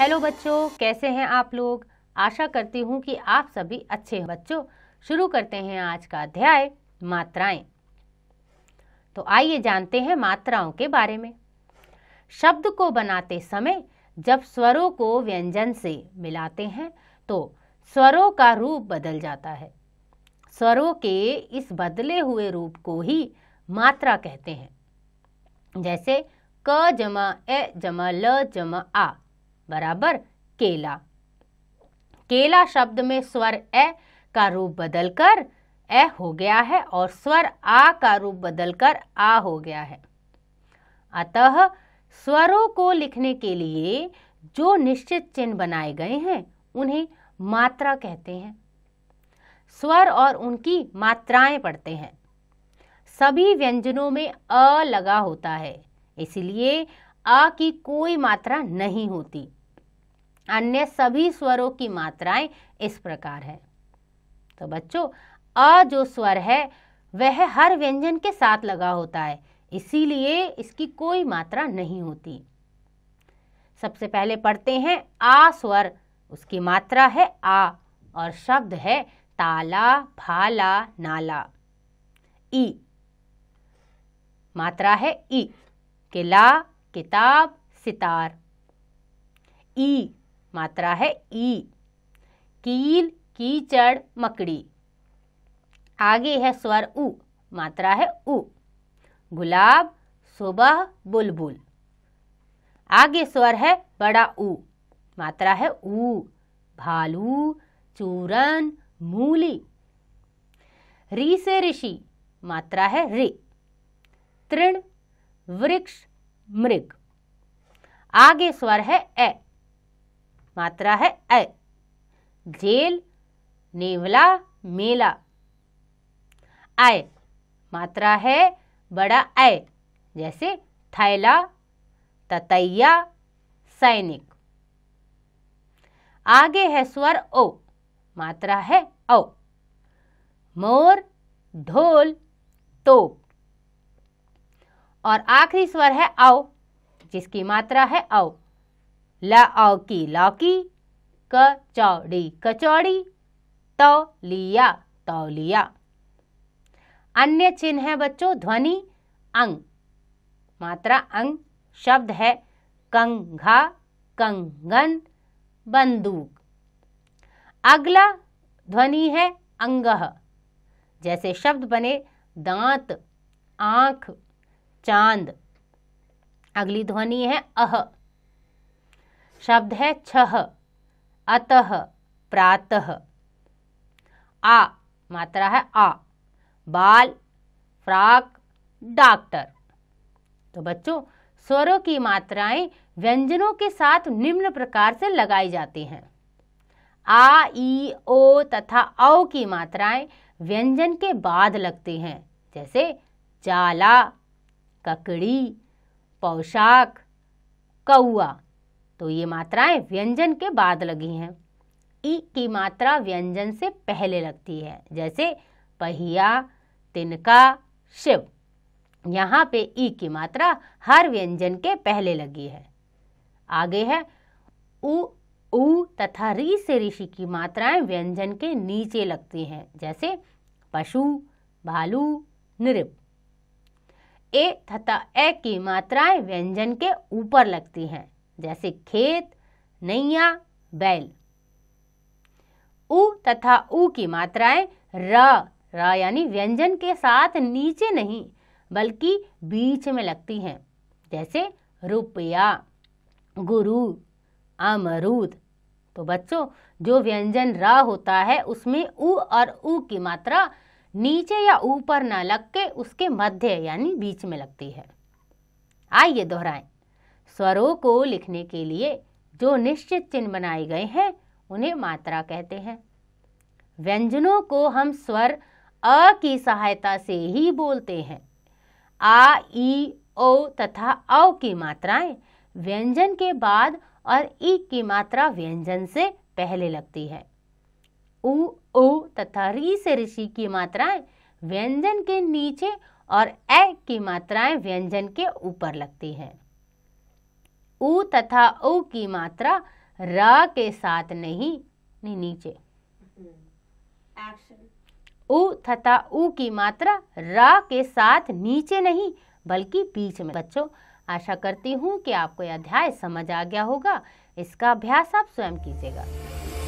hello बच्चों कैसे हैं आप लोग आशा करती हूँ कि आप सभी अच्छे हैं बच्चों शुरू करते हैं आज का अध्याय मात्राएं तो आइए जानते हैं मात्राओं के बारे में शब्द को बनाते समय जब स्वरों को व्यंजन से मिलाते हैं तो स्वरों का रूप बदल जाता है स्वरों के इस बदले हुए रूप को ही मात्रा कहते हैं जैसे क जमा ए जमा ल जमा आ बराबर केला केला शब्द में स्वर ए का रूप बदलकर ए हो गया है और स्वर आ का रूप बदलकर आ हो गया है अतः स्वरों को लिखने के लिए जो निश्चित चिन्ह बनाए गए हैं उन्हें मात्रा कहते हैं स्वर और उनकी मात्राएं पढ़ते हैं सभी व्यंजनों में अ लगा होता है इसलिए आ की कोई मात्रा नहीं होती अन्य सभी स्वरों की मात्राएं इस प्रकार है तो बच्चों अ जो स्वर है वह हर व्यंजन के साथ लगा होता है इसीलिए इसकी कोई मात्रा नहीं होती सबसे पहले पढ़ते हैं आ स्वर उसकी मात्रा है आ और शब्द है ताला भाला नाला ई मात्रा है ई किला किताब सितार ई मात्रा है ई कील कीचड़ मकड़ी आगे है स्वर उ मात्रा है उ गुलाब सुबह बुलबुल आगे स्वर है बड़ा उ मात्रा है ऊ भालू चूरन मूली री से ऋषि मात्रा है रे तृण वृक्ष मृग आगे स्वर है ए मात्रा है अ जेल नेवला मेला आय मात्रा है बड़ा आय जैसे थैला ततैया सैनिक आगे है स्वर ओ मात्रा है औ मोर ढोल तो और आखिरी स्वर है औ जिसकी मात्रा है औ लाओकी लाकी कचौड़ी कचौड़ी तौलिया तौलिया अन्य चिन्ह है बच्चों ध्वनि अंग मात्रा अंग शब्द है कंघा कंगन बंदूक अगला ध्वनि है अंग जैसे शब्द बने दांत आंख चांद अगली ध्वनि है अह शब्द है छह अतः प्रातः आ मात्रा है आ बाल फ्राक डॉक्टर तो बच्चों स्वरों की मात्राएं व्यंजनों के साथ निम्न प्रकार से लगाई जाती हैं आ ई ओ तथा औ की मात्राएं व्यंजन के बाद लगती हैं जैसे जाला ककड़ी पोशाक कौआ तो ये मात्राएं व्यंजन के बाद लगी हैं ई की मात्रा व्यंजन से पहले लगती है जैसे पहिया तिनका शिव यहाँ पे ई की मात्रा हर व्यंजन के पहले लगी है आगे है उ उ तथा री से ऋषि की मात्राएं व्यंजन के नीचे लगती हैं जैसे पशु भालू नृप ए तथा ए की मात्राएं व्यंजन के ऊपर लगती हैं जैसे खेत नैया बैल उ तथा उ की मात्राएं र र यानी व्यंजन के साथ नीचे नहीं बल्कि बीच में लगती हैं जैसे रुपया गुरु अमरूद तो बच्चों जो व्यंजन र होता है उसमें उ और उ की मात्रा नीचे या ऊपर ना लग के उसके मध्य यानी बीच में लगती है आइए दोहराएं स्वरों को लिखने के लिए जो निश्चित चिन्ह बनाए गए हैं उन्हें मात्रा कहते हैं व्यंजनों को हम स्वर अ की सहायता से ही बोलते हैं आ ई ओ तथा औ की मात्राएं व्यंजन के बाद और ई की मात्रा व्यंजन से पहले लगती है उ ओ तथा री से ऋषि की मात्राएं व्यंजन के नीचे और ए की मात्राएं व्यंजन के ऊपर लगती हैं उ तथा ओ की मात्रा र के साथ नहीं, नहीं नीचे उ तथा उ की मात्रा र के साथ नीचे नहीं बल्कि बीच में बच्चों आशा करती हूँ कि आपको यह अध्याय समझ आ गया होगा इसका अभ्यास आप स्वयं कीजिएगा